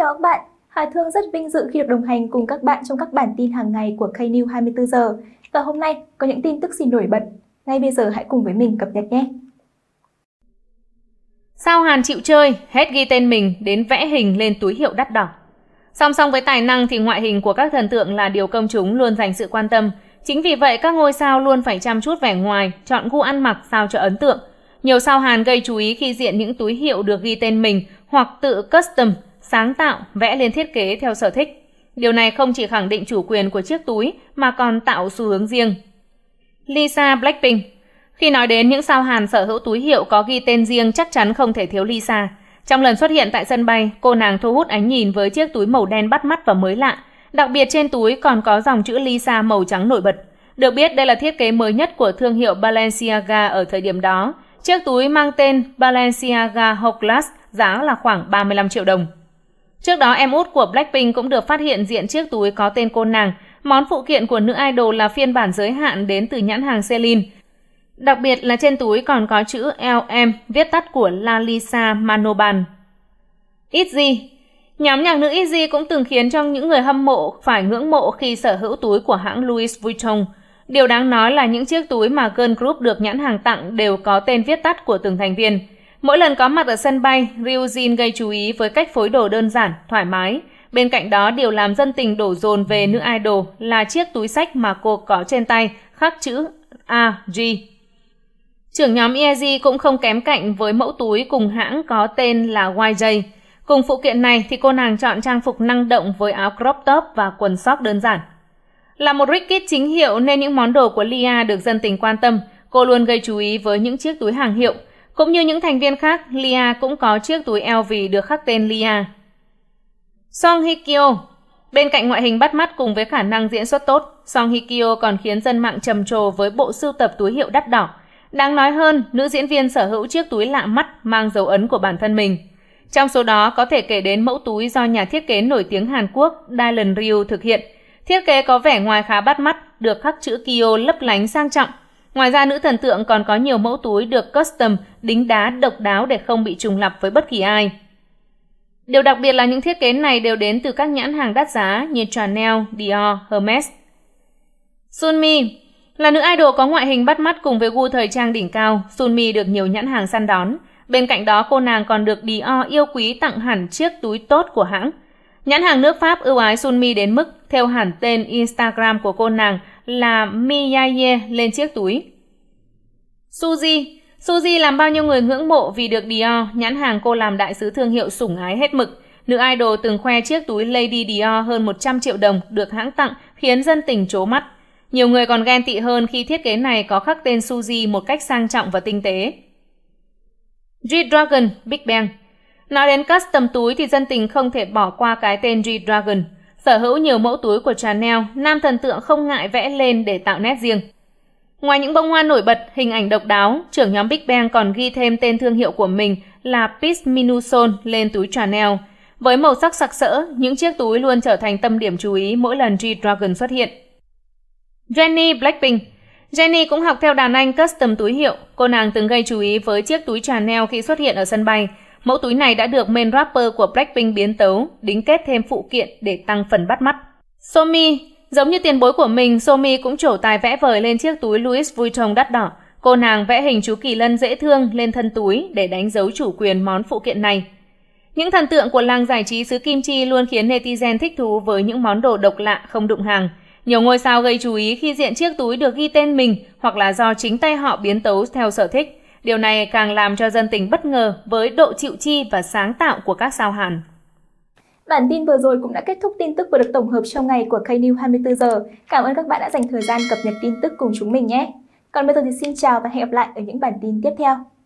chào các bạn. Hà Thương rất vinh dự khi được đồng hành cùng các bạn trong các bản tin hàng ngày của KNews 24 giờ. Và hôm nay có những tin tức gì nổi bật. Ngay bây giờ hãy cùng với mình cập nhật nhé. Sao Hàn chịu chơi, hết ghi tên mình đến vẽ hình lên túi hiệu đắt đỏ. Song song với tài năng thì ngoại hình của các thần tượng là điều công chúng luôn dành sự quan tâm. Chính vì vậy các ngôi sao luôn phải chăm chút vẻ ngoài, chọn gu ăn mặc sao cho ấn tượng. Nhiều sao Hàn gây chú ý khi diện những túi hiệu được ghi tên mình hoặc tự custom – sáng tạo, vẽ lên thiết kế theo sở thích. Điều này không chỉ khẳng định chủ quyền của chiếc túi mà còn tạo xu hướng riêng. Lisa Blackpink Khi nói đến những sao Hàn sở hữu túi hiệu có ghi tên riêng chắc chắn không thể thiếu Lisa. Trong lần xuất hiện tại sân bay, cô nàng thu hút ánh nhìn với chiếc túi màu đen bắt mắt và mới lạ. Đặc biệt trên túi còn có dòng chữ Lisa màu trắng nổi bật. Được biết đây là thiết kế mới nhất của thương hiệu Balenciaga ở thời điểm đó. Chiếc túi mang tên Balenciaga Hot giá là khoảng 35 triệu đồng. Trước đó, em út của Blackpink cũng được phát hiện diện chiếc túi có tên cô nàng. Món phụ kiện của nữ idol là phiên bản giới hạn đến từ nhãn hàng Celine. Đặc biệt là trên túi còn có chữ LM, viết tắt của La Lisa Manoban. Itzy Nhóm nhạc nữ Itzy cũng từng khiến cho những người hâm mộ phải ngưỡng mộ khi sở hữu túi của hãng Louis Vuitton. Điều đáng nói là những chiếc túi mà girl group được nhãn hàng tặng đều có tên viết tắt của từng thành viên – Mỗi lần có mặt ở sân bay, Ryujin gây chú ý với cách phối đồ đơn giản, thoải mái. Bên cạnh đó, điều làm dân tình đổ dồn về nữ idol là chiếc túi sách mà cô có trên tay, khắc chữ AG. Trưởng nhóm EIG cũng không kém cạnh với mẫu túi cùng hãng có tên là YJ. Cùng phụ kiện này thì cô nàng chọn trang phục năng động với áo crop top và quần sóc đơn giản. Là một Rickit chính hiệu nên những món đồ của Lia được dân tình quan tâm, cô luôn gây chú ý với những chiếc túi hàng hiệu – cũng như những thành viên khác, Lia cũng có chiếc túi LV được khắc tên Lia. Song Hye Kyo Bên cạnh ngoại hình bắt mắt cùng với khả năng diễn xuất tốt, Song Hye Kyo còn khiến dân mạng trầm trồ với bộ sưu tập túi hiệu đắt đỏ. Đáng nói hơn, nữ diễn viên sở hữu chiếc túi lạ mắt mang dấu ấn của bản thân mình. Trong số đó có thể kể đến mẫu túi do nhà thiết kế nổi tiếng Hàn Quốc Dylan Ryu thực hiện. Thiết kế có vẻ ngoài khá bắt mắt, được khắc chữ Kyo lấp lánh sang trọng Ngoài ra, nữ thần tượng còn có nhiều mẫu túi được custom, đính đá độc đáo để không bị trùng lặp với bất kỳ ai. Điều đặc biệt là những thiết kế này đều đến từ các nhãn hàng đắt giá như Chanel, Dior, Hermes. Sunmi là nữ idol có ngoại hình bắt mắt cùng với gu thời trang đỉnh cao, Sunmi được nhiều nhãn hàng săn đón. Bên cạnh đó, cô nàng còn được Dior yêu quý tặng hẳn chiếc túi tốt của hãng. Nhãn hàng nước Pháp ưu ái Sunmi đến mức theo hẳn tên Instagram của cô nàng là Miyaye lên chiếc túi. Suzy, Suzy làm bao nhiêu người ngưỡng mộ vì được Dior, nhãn hàng cô làm đại sứ thương hiệu sủng ái hết mực. Nữ idol từng khoe chiếc túi Lady Dior hơn 100 triệu đồng được hãng tặng khiến dân tình trố mắt. Nhiều người còn ghen tị hơn khi thiết kế này có khắc tên Suzy một cách sang trọng và tinh tế. G-Dragon Big Bang Nói đến custom túi thì dân tình không thể bỏ qua cái tên G-Dragon – Sở hữu nhiều mẫu túi của Chanel, nam thần tượng không ngại vẽ lên để tạo nét riêng. Ngoài những bông hoa nổi bật, hình ảnh độc đáo, trưởng nhóm Big Bang còn ghi thêm tên thương hiệu của mình là Peace Minuson lên túi Chanel. Với màu sắc sặc sỡ, những chiếc túi luôn trở thành tâm điểm chú ý mỗi lần G-Dragon xuất hiện. Jennie Blackpink Jennie cũng học theo đàn anh custom túi hiệu. Cô nàng từng gây chú ý với chiếc túi Chanel khi xuất hiện ở sân bay – Mẫu túi này đã được main rapper của Blackpink biến tấu, đính kết thêm phụ kiện để tăng phần bắt mắt. Somi Giống như tiền bối của mình, Somi cũng trổ tài vẽ vời lên chiếc túi Louis Vuitton đắt đỏ. Cô nàng vẽ hình chú Kỳ Lân dễ thương lên thân túi để đánh dấu chủ quyền món phụ kiện này. Những thần tượng của làng giải trí xứ Kim Chi luôn khiến netizen thích thú với những món đồ độc lạ không đụng hàng. Nhiều ngôi sao gây chú ý khi diện chiếc túi được ghi tên mình hoặc là do chính tay họ biến tấu theo sở thích. Điều này càng làm cho dân tình bất ngờ với độ chịu chi và sáng tạo của các sao Hàn. Bản tin vừa rồi cũng đã kết thúc tin tức vừa được tổng hợp trong ngày của KNews 24 giờ. Cảm ơn các bạn đã dành thời gian cập nhật tin tức cùng chúng mình nhé. Còn bây giờ thì xin chào và hẹn gặp lại ở những bản tin tiếp theo.